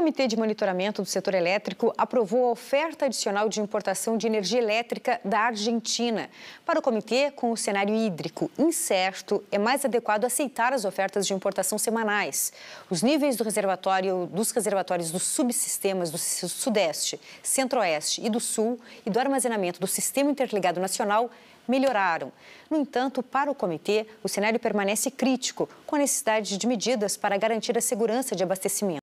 Comitê de Monitoramento do Setor Elétrico aprovou a oferta adicional de importação de energia elétrica da Argentina. Para o comitê, com o cenário hídrico incerto, é mais adequado aceitar as ofertas de importação semanais. Os níveis do reservatório, dos reservatórios dos subsistemas do Sudeste, Centro-Oeste e do Sul e do armazenamento do Sistema Interligado Nacional melhoraram. No entanto, para o comitê, o cenário permanece crítico, com a necessidade de medidas para garantir a segurança de abastecimento.